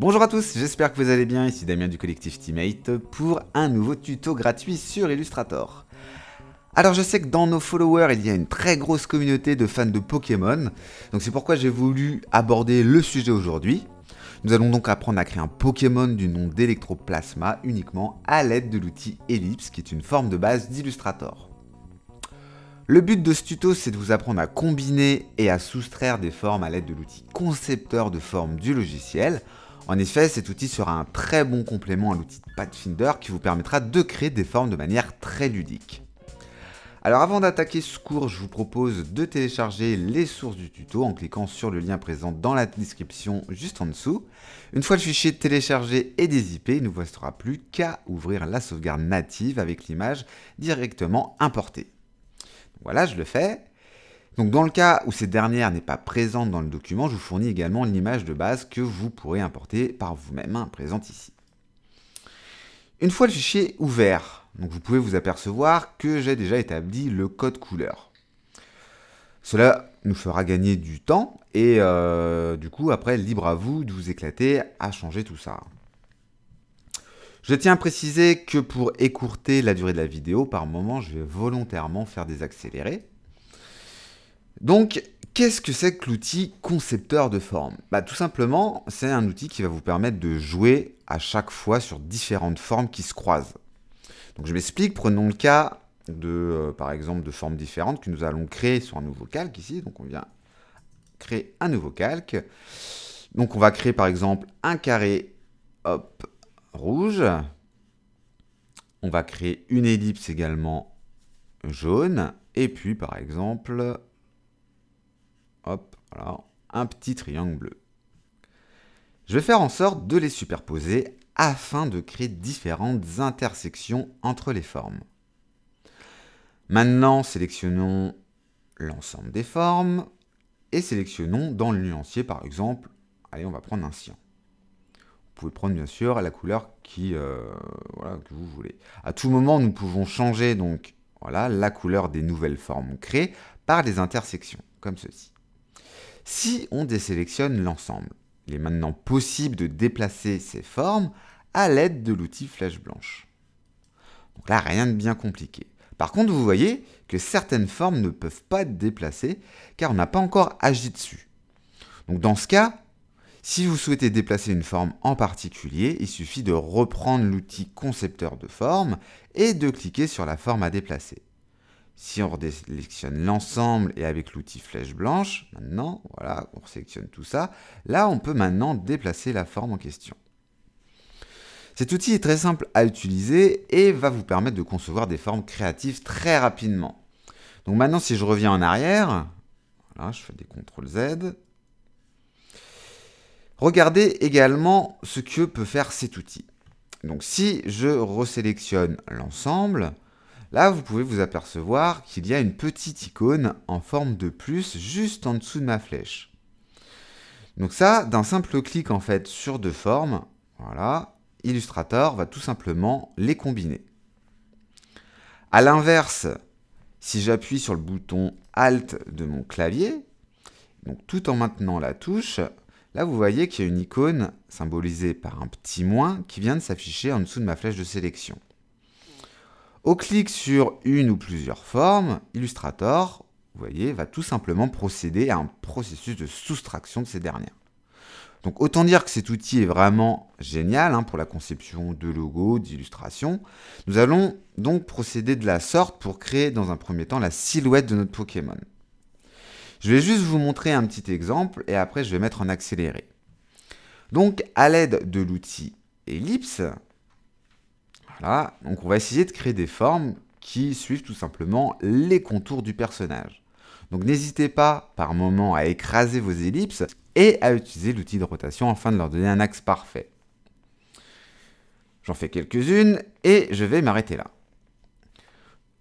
Bonjour à tous, j'espère que vous allez bien, ici Damien du collectif Teammate pour un nouveau tuto gratuit sur Illustrator. Alors je sais que dans nos followers, il y a une très grosse communauté de fans de Pokémon, donc c'est pourquoi j'ai voulu aborder le sujet aujourd'hui. Nous allons donc apprendre à créer un Pokémon du nom d'Electroplasma uniquement à l'aide de l'outil Ellipse, qui est une forme de base d'Illustrator. Le but de ce tuto, c'est de vous apprendre à combiner et à soustraire des formes à l'aide de l'outil concepteur de formes du logiciel, en effet, cet outil sera un très bon complément à l'outil Pathfinder qui vous permettra de créer des formes de manière très ludique. Alors avant d'attaquer ce cours, je vous propose de télécharger les sources du tuto en cliquant sur le lien présent dans la description juste en dessous. Une fois le fichier téléchargé et dézippé, il ne vous restera plus qu'à ouvrir la sauvegarde native avec l'image directement importée. Voilà, je le fais. Donc dans le cas où cette dernière n'est pas présente dans le document, je vous fournis également l'image de base que vous pourrez importer par vous-même, hein, présente ici. Une fois le fichier ouvert, donc vous pouvez vous apercevoir que j'ai déjà établi le code couleur. Cela nous fera gagner du temps et euh, du coup après libre à vous de vous éclater à changer tout ça. Je tiens à préciser que pour écourter la durée de la vidéo, par moment je vais volontairement faire des accélérés donc, qu'est-ce que c'est que l'outil concepteur de forme bah, Tout simplement, c'est un outil qui va vous permettre de jouer à chaque fois sur différentes formes qui se croisent. Donc, je m'explique, prenons le cas de, euh, par exemple, de formes différentes que nous allons créer sur un nouveau calque ici. Donc, on vient créer un nouveau calque. Donc, on va créer, par exemple, un carré, hop, rouge. On va créer une ellipse également jaune. Et puis, par exemple, Hop, voilà, un petit triangle bleu. Je vais faire en sorte de les superposer afin de créer différentes intersections entre les formes. Maintenant, sélectionnons l'ensemble des formes et sélectionnons dans le nuancier, par exemple, allez, on va prendre un cyan. Vous pouvez prendre bien sûr la couleur qui, euh, que vous voulez. À tout moment, nous pouvons changer donc voilà, la couleur des nouvelles formes créées par les intersections, comme ceci. Si on désélectionne l'ensemble, il est maintenant possible de déplacer ces formes à l'aide de l'outil flèche blanche. Donc là, rien de bien compliqué. Par contre, vous voyez que certaines formes ne peuvent pas être déplacées car on n'a pas encore agi dessus. Donc dans ce cas, si vous souhaitez déplacer une forme en particulier, il suffit de reprendre l'outil concepteur de forme et de cliquer sur la forme à déplacer. Si on sélectionne l'ensemble et avec l'outil flèche blanche, maintenant, voilà, on sélectionne tout ça, là on peut maintenant déplacer la forme en question. Cet outil est très simple à utiliser et va vous permettre de concevoir des formes créatives très rapidement. Donc maintenant si je reviens en arrière, voilà, je fais des CTRL Z, Regardez également ce que peut faire cet outil. Donc si je resélectionne l'ensemble, Là, vous pouvez vous apercevoir qu'il y a une petite icône en forme de plus juste en dessous de ma flèche. Donc ça, d'un simple clic en fait sur deux formes, voilà, Illustrator va tout simplement les combiner. A l'inverse, si j'appuie sur le bouton Alt de mon clavier, donc tout en maintenant la touche, là vous voyez qu'il y a une icône symbolisée par un petit moins qui vient de s'afficher en dessous de ma flèche de sélection. Au clic sur une ou plusieurs formes, Illustrator, vous voyez, va tout simplement procéder à un processus de soustraction de ces dernières. Donc autant dire que cet outil est vraiment génial hein, pour la conception de logos, d'illustrations. Nous allons donc procéder de la sorte pour créer dans un premier temps la silhouette de notre Pokémon. Je vais juste vous montrer un petit exemple et après je vais mettre en accéléré. Donc à l'aide de l'outil ellipse, donc on va essayer de créer des formes qui suivent tout simplement les contours du personnage. Donc n'hésitez pas par moment à écraser vos ellipses et à utiliser l'outil de rotation afin de leur donner un axe parfait. J'en fais quelques-unes et je vais m'arrêter là.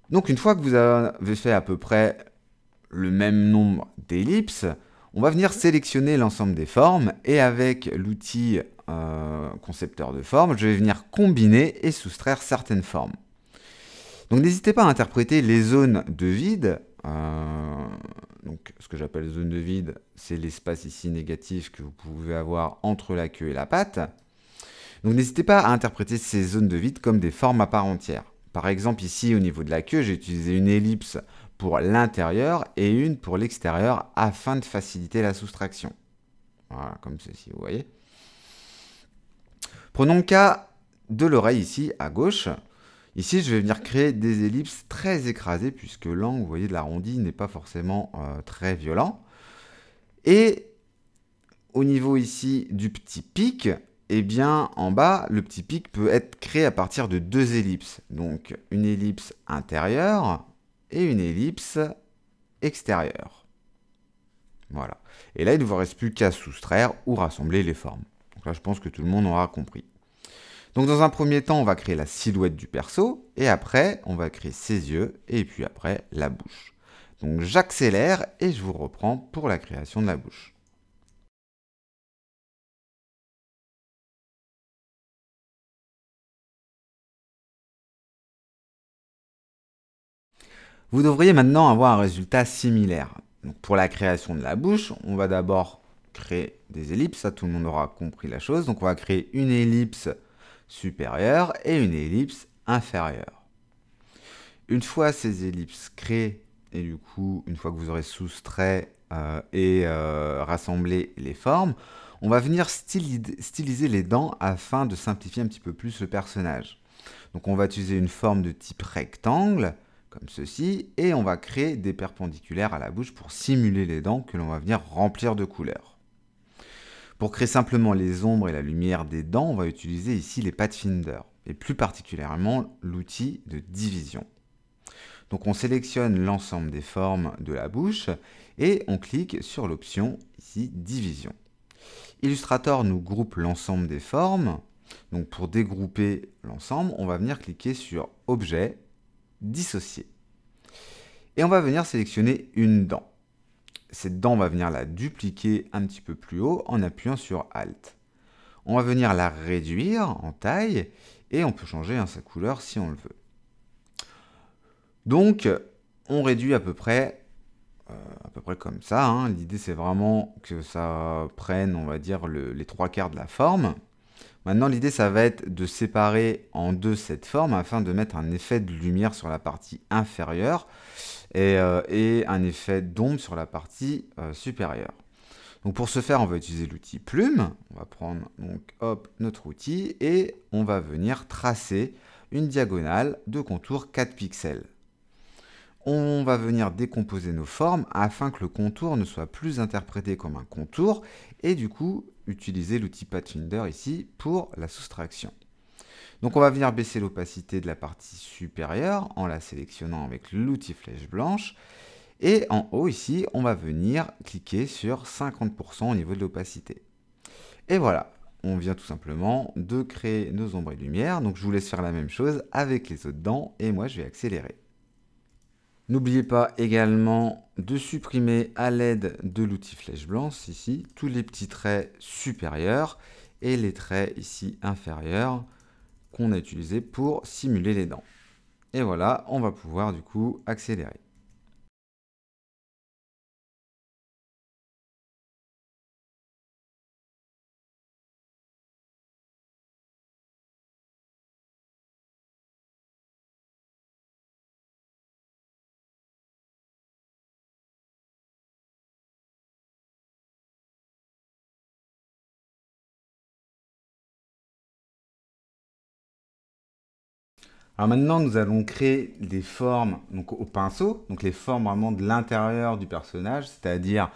Donc une fois que vous avez fait à peu près le même nombre d'ellipses, on va venir sélectionner l'ensemble des formes et avec l'outil euh, concepteur de formes, je vais venir combiner et soustraire certaines formes. Donc n'hésitez pas à interpréter les zones de vide. Euh, donc ce que j'appelle zone de vide, c'est l'espace ici négatif que vous pouvez avoir entre la queue et la patte. Donc n'hésitez pas à interpréter ces zones de vide comme des formes à part entière. Par exemple ici au niveau de la queue, j'ai utilisé une ellipse pour l'intérieur et une pour l'extérieur afin de faciliter la soustraction. Voilà, comme ceci, vous voyez. Prenons le cas de l'oreille ici, à gauche. Ici, je vais venir créer des ellipses très écrasées puisque l'angle, vous voyez, de l'arrondi n'est pas forcément euh, très violent. Et au niveau ici du petit pic, et eh bien, en bas, le petit pic peut être créé à partir de deux ellipses. Donc, une ellipse intérieure, et une ellipse extérieure. Voilà. Et là, il ne vous reste plus qu'à soustraire ou rassembler les formes. Donc là, je pense que tout le monde aura compris. Donc dans un premier temps, on va créer la silhouette du perso, et après, on va créer ses yeux, et puis après, la bouche. Donc j'accélère et je vous reprends pour la création de la bouche. Vous devriez maintenant avoir un résultat similaire. pour la création de la bouche, on va d'abord créer des ellipses, ça tout le monde aura compris la chose. Donc on va créer une ellipse supérieure et une ellipse inférieure. Une fois ces ellipses créées, et du coup, une fois que vous aurez soustrait euh, et euh, rassemblé les formes, on va venir styliser les dents afin de simplifier un petit peu plus le personnage. Donc on va utiliser une forme de type rectangle, comme ceci, et on va créer des perpendiculaires à la bouche pour simuler les dents que l'on va venir remplir de couleurs. Pour créer simplement les ombres et la lumière des dents, on va utiliser ici les Pathfinder, et plus particulièrement l'outil de division. Donc on sélectionne l'ensemble des formes de la bouche et on clique sur l'option ici division. Illustrator nous groupe l'ensemble des formes. Donc pour dégrouper l'ensemble, on va venir cliquer sur objet dissocier. Et on va venir sélectionner une dent. Cette dent, on va venir la dupliquer un petit peu plus haut en appuyant sur Alt. On va venir la réduire en taille et on peut changer hein, sa couleur si on le veut. Donc, on réduit à peu près, euh, à peu près comme ça. Hein. L'idée, c'est vraiment que ça prenne, on va dire, les trois quarts de la forme. Maintenant, l'idée, ça va être de séparer en deux cette forme afin de mettre un effet de lumière sur la partie inférieure et, euh, un effet d'ombre sur la partie euh, supérieure. Donc pour ce faire, on va utiliser l'outil plume. On va prendre notre outil et on va venir tracer une diagonale de contour 4 pixels. On va venir décomposer nos formes afin que le contour ne soit plus interprété comme un contour et du coup utiliser l'outil Pathfinder ici pour la soustraction. Donc on va venir baisser l'opacité de la partie supérieure en la sélectionnant avec l'outil flèche blanche. Et en haut ici, on va venir cliquer sur 50% au niveau de l'opacité. Et voilà, on vient tout simplement de créer nos ombres et lumières. Donc je vous laisse faire la même chose avec les autres dents et moi je vais accélérer. N'oubliez pas également de supprimer à l'aide de l'outil flèche blanche ici tous les petits traits supérieurs et les traits ici inférieurs qu'on a utilisés pour simuler les dents. Et voilà, on va pouvoir du coup accélérer. Alors maintenant, nous allons créer des formes donc, au pinceau, donc les formes vraiment de l'intérieur du personnage, c'est-à-dire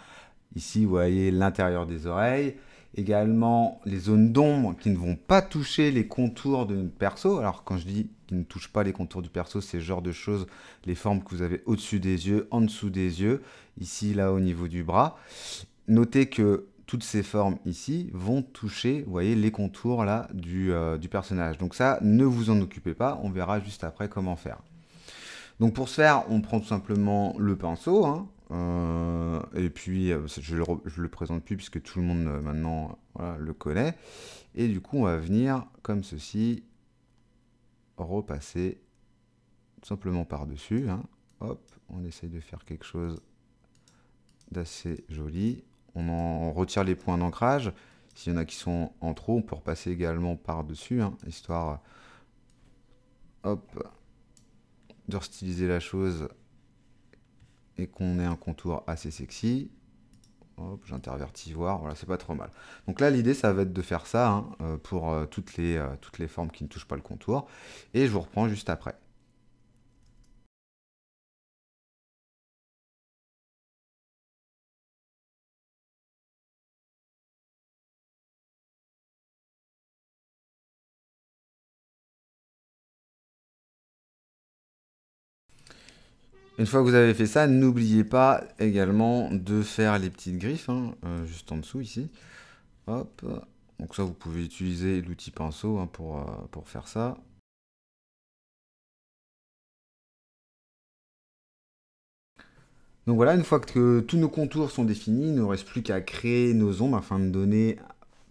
ici, vous voyez l'intérieur des oreilles, également les zones d'ombre qui ne vont pas toucher les contours de notre perso. Alors quand je dis qui ne touchent pas les contours du perso, c'est le genre de choses, les formes que vous avez au-dessus des yeux, en dessous des yeux, ici, là, au niveau du bras. Notez que toutes ces formes ici vont toucher, voyez, les contours là euh, du, personnage. Donc ça, ne vous en occupez pas, on verra juste après comment faire. Donc pour ce faire, on prend tout simplement le pinceau, hein, euh, et puis euh, je le, le présente plus puisque tout le monde maintenant le connaît. Et du coup, on va venir comme ceci, repasser simplement par-dessus. Hein. Hop, on essaye de faire quelque chose d'assez joli on en retire les points d'ancrage. S'il y en a qui sont en trop, on peut repasser également par-dessus, hein, histoire euh, hop, de restyliser la chose et qu'on ait un contour assez sexy. Hop, j'intervertis voir, voilà, c'est pas trop mal. Donc là, l'idée, ça va être de faire ça hein, euh, pour euh, toutes les, toutes les formes qui ne touchent pas le contour. Et je vous reprends juste après. Une fois que vous avez fait ça, n'oubliez pas également de faire les petites griffes, hein, euh, juste en dessous ici. Hop. Donc ça, vous pouvez utiliser l'outil pinceau hein, euh, pour, faire ça. Donc voilà, une fois que tous nos contours sont définis, il ne reste plus qu'à créer nos ombres afin de donner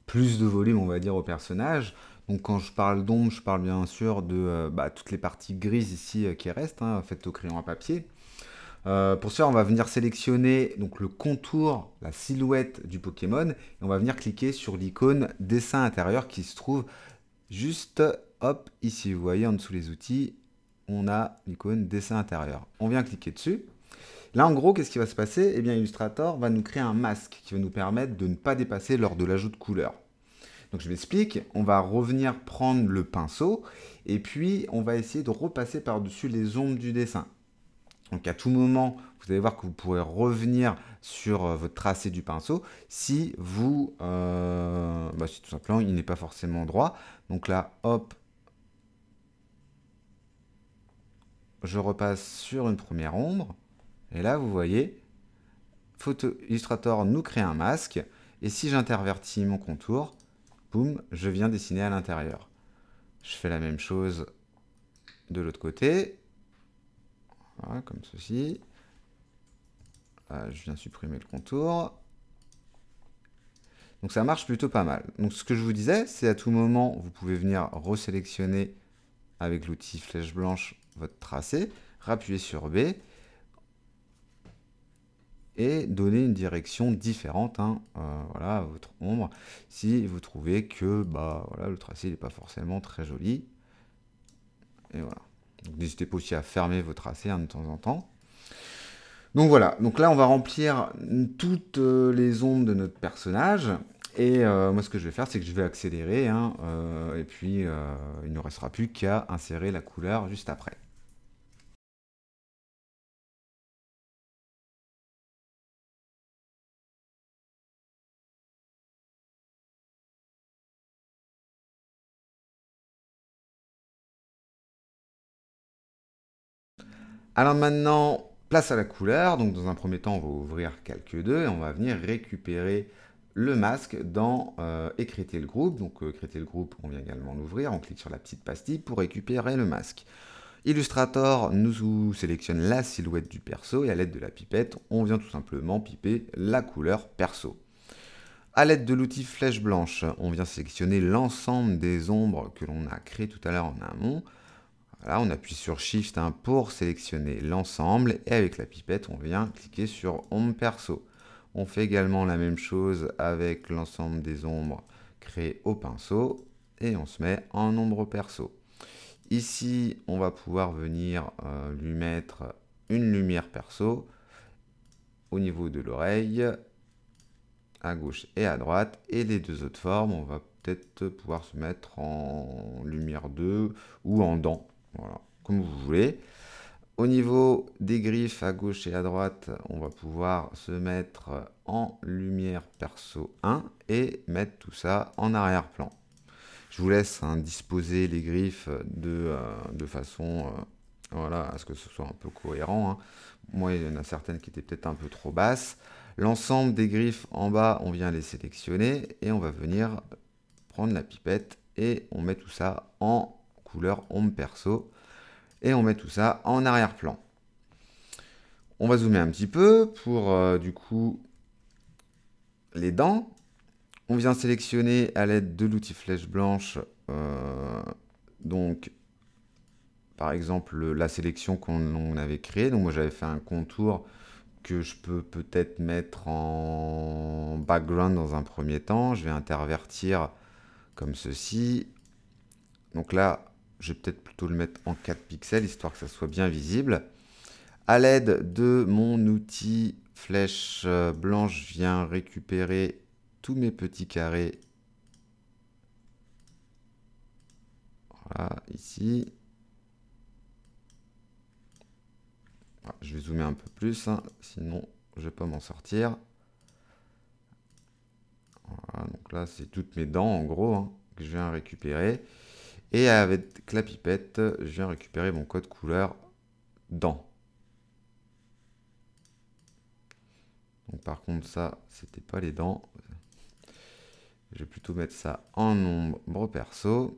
plus de volume, on va dire, au personnage. Donc quand je parle d'ombre, je parle bien sûr de euh, bah, toutes les parties grises ici euh, qui restent, hein, faites au crayon à papier. Euh, pour cela, on va venir sélectionner donc, le contour, la silhouette du Pokémon, et on va venir cliquer sur l'icône dessin intérieur qui se trouve juste, hop, ici, vous voyez en dessous les outils, on a l'icône dessin intérieur. On vient cliquer dessus. Là, en gros, qu'est-ce qui va se passer Eh bien, Illustrator va nous créer un masque qui va nous permettre de ne pas dépasser lors de l'ajout de couleurs. Donc je m'explique, on va revenir prendre le pinceau et puis on va essayer de repasser par-dessus les ombres du dessin. Donc à tout moment, vous allez voir que vous pourrez revenir sur euh, votre tracé du pinceau si vous, euh, bah, tout simplement il n'est pas forcément droit. Donc là, hop, je repasse sur une première ombre. Et là, vous voyez, Photo Illustrator nous crée un masque. Et si j'intervertis mon contour, je viens dessiner à l'intérieur. Je fais la même chose de l'autre côté, comme ceci. Euh, je viens supprimer le contour. Donc ça marche plutôt pas mal. Donc ce que je vous disais, c'est à tout moment, vous pouvez venir resélectionner avec l'outil flèche blanche votre tracé, rappuyer sur B et donner une direction différente hein, euh, voilà, à votre ombre si vous trouvez que bah, voilà, le tracé n'est pas forcément très joli. Et voilà. N'hésitez pas aussi à fermer vos tracés hein, de temps en temps. Donc voilà, donc là on va remplir toutes euh, les ombres de notre personnage. Et euh, moi ce que je vais faire c'est que je vais accélérer hein, et puis il ne restera plus qu'à insérer la couleur juste après. Alors maintenant, place à la couleur. Donc dans un premier temps, on va ouvrir quelques 2 et on va venir récupérer le masque dans euh, écréter le groupe. Donc euh, Écréter le groupe, on vient également l'ouvrir. On clique sur la petite pastille pour récupérer le masque. Illustrator nous sélectionne la silhouette du perso et à l'aide de la pipette, on vient tout simplement piper la couleur perso. À l'aide de l'outil flèche blanche, on vient sélectionner l'ensemble des ombres que l'on a créées tout à l'heure en amont on appuie sur Shift pour sélectionner l'ensemble et avec la pipette, on vient cliquer sur Ombre Perso. On fait également la même chose avec l'ensemble des ombres créées au pinceau et on se met en ombre perso. Ici, on va pouvoir venir euh, lui mettre une lumière perso au niveau de l'oreille, à gauche et à droite. Et les deux autres formes, on va peut-être pouvoir se mettre en lumière 2 ou en dents comme vous voulez. Au niveau des griffes à gauche et à droite, on va pouvoir se mettre en lumière perso 1 et mettre tout ça en arrière-plan. Je vous laisse hein, disposer les griffes de, euh, de façon euh, voilà, à ce que ce soit un peu cohérent. Hein. Moi, il y en a certaines qui étaient peut-être un peu trop basses. L'ensemble des griffes en bas, on vient les sélectionner et on va venir prendre la pipette et on met tout ça en couleur ombre perso. Et on met tout ça en arrière-plan. On va zoomer un petit peu pour euh, du coup les dents. On vient sélectionner à l'aide de l'outil flèche blanche, euh, donc par exemple la sélection qu'on avait créée. Donc moi j'avais fait un contour que je peux peut-être mettre en background dans un premier temps. Je vais intervertir comme ceci. Donc là, je vais peut-être plutôt le mettre en 4 pixels, histoire que ça soit bien visible. À l'aide de mon outil flèche euh, blanche, je viens récupérer tous mes petits carrés. Voilà, ici. Je vais zoomer un peu plus, hein, sinon je ne vais pas m'en sortir. Voilà, donc là, c'est toutes mes dents, en gros, hein, que je viens récupérer. Et avec la pipette, je viens récupérer mon code couleur dans. Donc par contre, ça, c'était pas les dents. Je vais plutôt mettre ça en nombre perso.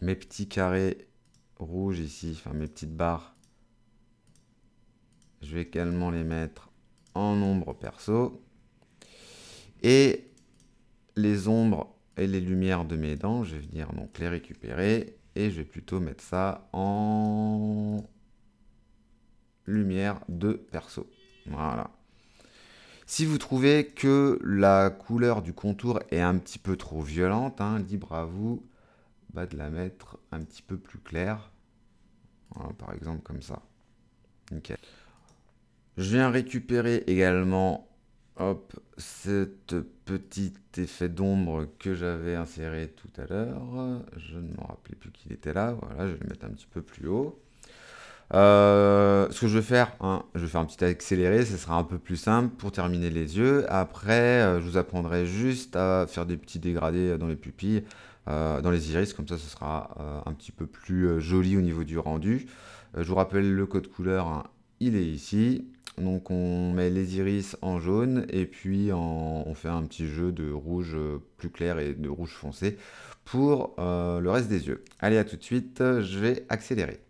Mes petits carrés rouges ici, enfin mes petites barres, je vais également les mettre en nombre perso. Et les ombres et les lumières de mes dents, je vais venir donc les récupérer et je vais plutôt mettre ça en lumière de perso. Voilà. Si vous trouvez que la couleur du contour est un petit peu trop violente, hein, libre à vous bah, de la mettre un petit peu plus claire. par exemple comme ça. Je viens récupérer également hop, cet petit effet d'ombre que j'avais inséré tout à l'heure. Je ne me rappelais plus qu'il était là. Voilà, je vais le mettre un petit peu plus haut. Euh, ce que je vais faire, hein, je vais faire un petit accéléré, ce sera un peu plus simple pour terminer les yeux. Après, euh, je vous apprendrai juste à faire des petits dégradés euh, dans les pupilles, dans les iris, comme ça ce sera un petit peu plus joli au niveau du rendu. je vous rappelle le code couleur, hein, il est ici. Donc on met les iris en jaune et puis on fait un petit jeu de rouge euh, plus clair et de rouge foncé pour euh, le reste des yeux. Allez à tout de suite, euh, je vais accélérer.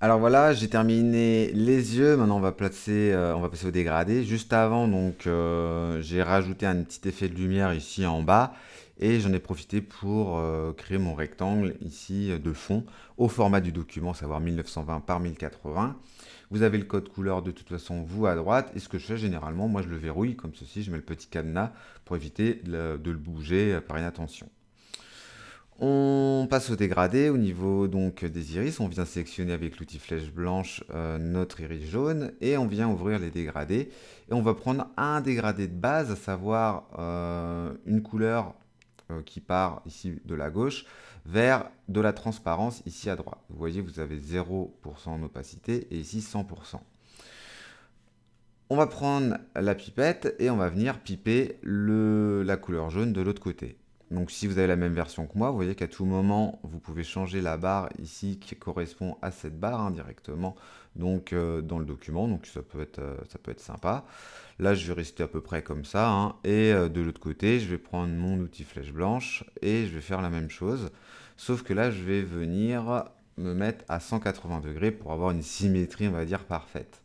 Alors voilà, j'ai terminé les yeux. Maintenant, on va, placer, euh, on va passer au dégradé. Juste avant, donc, euh, j'ai rajouté un petit effet de lumière ici en bas. Et j'en ai profité pour euh, créer mon rectangle ici de fond au format du document, savoir 1920 par 1080. Vous avez le code couleur de toute façon, vous à droite. Et ce que je fais généralement, moi je le verrouille comme ceci. Je mets le petit cadenas pour éviter de le bouger par inattention. On passe au dégradé, au niveau donc des iris, on vient sélectionner avec l'outil flèche blanche euh, notre iris jaune et on vient ouvrir les dégradés. Et on va prendre un dégradé de base, à savoir euh, une couleur euh, qui part ici de la gauche vers de la transparence ici à droite. Vous voyez, vous avez 0% en opacité et ici 100%. On va prendre la pipette et on va venir piper la couleur jaune de l'autre côté. Donc si vous avez la même version que moi, vous voyez qu'à tout moment, vous pouvez changer la barre ici qui correspond à cette barre hein, directement donc, euh, dans le document. Donc euh, ça peut, être, sympa. Là, je vais rester à peu près comme ça. Hein. et euh, de l'autre côté, je vais prendre mon outil flèche blanche et je vais faire la même chose. Sauf que là, je vais venir me mettre à 180 degrés pour avoir une symétrie, on va dire, parfaite.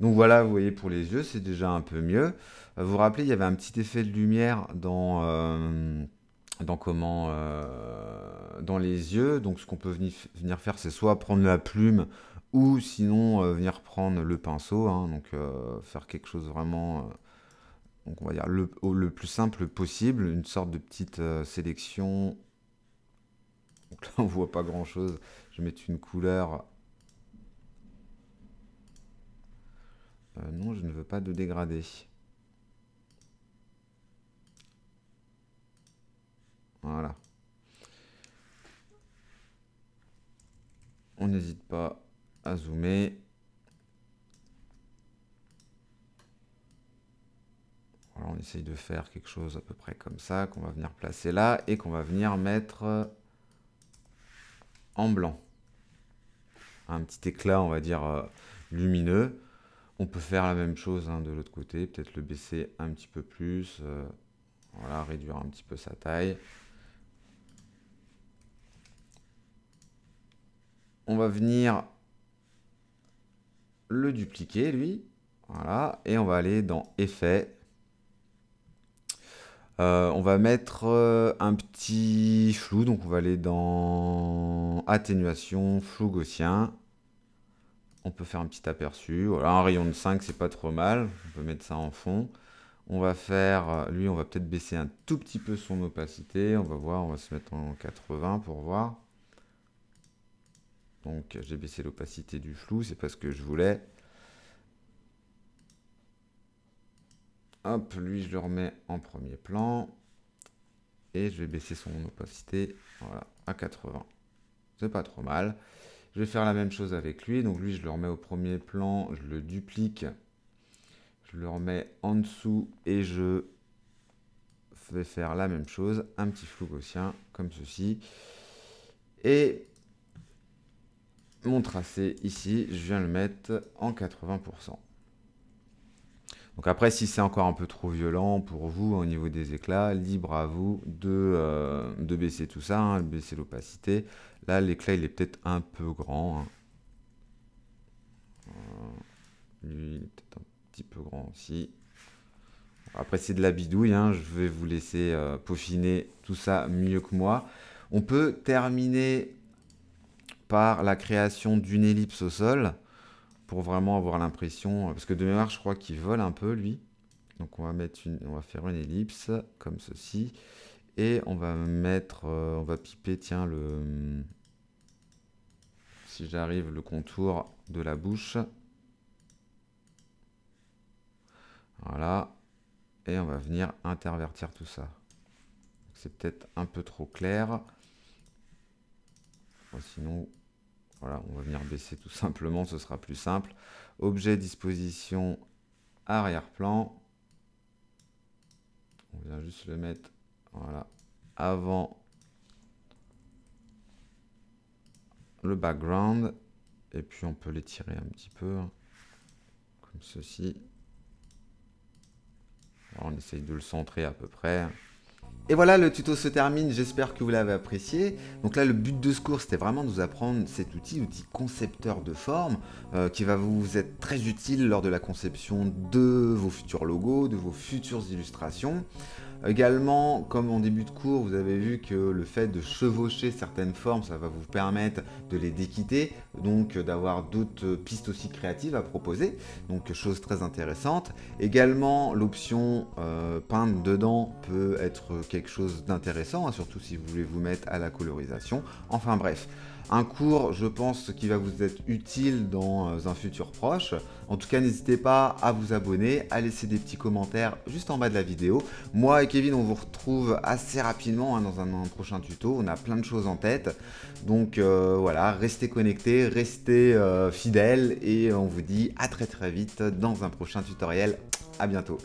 Donc voilà, vous voyez, pour les yeux, c'est déjà un peu mieux. Euh, vous vous rappelez, il y avait un petit effet de lumière dans, euh, dans, comment, euh, dans les yeux. Donc ce qu'on peut venir, faire, c'est soit prendre la plume ou sinon venir prendre le pinceau. Hein. donc faire quelque chose vraiment, donc on va dire le, le, plus simple possible, une sorte de petite sélection. Donc là, on voit pas grand chose. Je vais mettre une couleur non, je ne veux pas de dégradé. Voilà. On n'hésite pas à zoomer. on essaye de faire quelque chose à peu près comme ça, qu'on va venir placer là et qu'on va venir mettre en blanc. Un petit éclat, on va dire, euh, lumineux. On peut faire la même chose hein, de l'autre côté, peut-être le baisser un petit peu plus, euh, voilà, réduire un petit peu sa taille. on va venir le dupliquer, lui. Voilà, et on va aller dans Effet. Euh, on va mettre euh, un petit flou, donc on va aller dans Atténuation, flou gaussien. On peut faire un petit aperçu. Voilà, un rayon de 5, c'est pas trop mal. On peut mettre ça en fond. On va faire, lui, on va peut-être baisser un tout petit peu son opacité. On va voir, on va se mettre en 80 pour voir. Donc j'ai baissé l'opacité du flou, c'est parce que je voulais. Hop, lui je le remets en premier plan. Et je vais baisser son opacité voilà, à 80. C'est pas trop mal. Je vais faire la même chose avec lui. Donc lui je le remets au premier plan, je le duplique. Je le remets en dessous et je vais faire la même chose. Un petit flou gaussien comme ceci. Et mon tracé ici, je viens le mettre en 80%. Donc après, si c'est encore un peu trop violent pour vous au niveau des éclats, libre à vous de, euh, de baisser tout ça, hein, baisser l'opacité. Là, l'éclat, il est peut-être un peu grand. Hein. Euh, lui, il est peut-être un petit peu grand aussi. Après, c'est de la bidouille. Hein, je vais vous laisser euh, peaufiner tout ça mieux que moi. On peut terminer la création d'une ellipse au sol pour vraiment avoir l'impression, euh, parce que de mémoire je crois qu'il vole un peu lui. Donc on va, mettre une, on va faire une ellipse comme ceci et on va mettre, euh, on va piper, tiens, le, si j'arrive, le contour de la bouche. Voilà. Et on va venir intervertir tout ça. C'est peut-être un peu trop clair. Sinon, voilà, on va venir baisser tout simplement, ce sera plus simple. Objet, disposition, arrière-plan. On vient juste le mettre, avant le background. Et puis on peut l'étirer un petit peu, hein, comme ceci. on essaye de le centrer à peu près. Hein. Et voilà, le tuto se termine, j'espère que vous l'avez apprécié. Donc là, le but de ce cours, c'était vraiment de vous apprendre cet outil, outil concepteur de forme, euh, qui va vous être très utile lors de la conception de vos futurs logos, de vos futures illustrations. Également, comme en début de cours, vous avez vu que le fait de chevaucher certaines formes, ça va vous permettre de les déquitter, donc d'avoir d'autres pistes aussi créatives à proposer, donc chose très intéressante. Également, l'option euh, peindre dedans peut être quelque chose d'intéressant, hein, surtout si vous voulez vous mettre à la colorisation. Enfin bref un cours, je pense, qui va vous être utile dans euh, un futur proche. En tout cas, n'hésitez pas à vous abonner, à laisser des petits commentaires juste en bas de la vidéo. Moi et Kevin, on vous retrouve assez rapidement hein, dans un, prochain tuto. On a plein de choses en tête. Donc euh, voilà, restez connectés, restez euh, fidèles et on vous dit à très très vite dans un prochain tutoriel. À bientôt.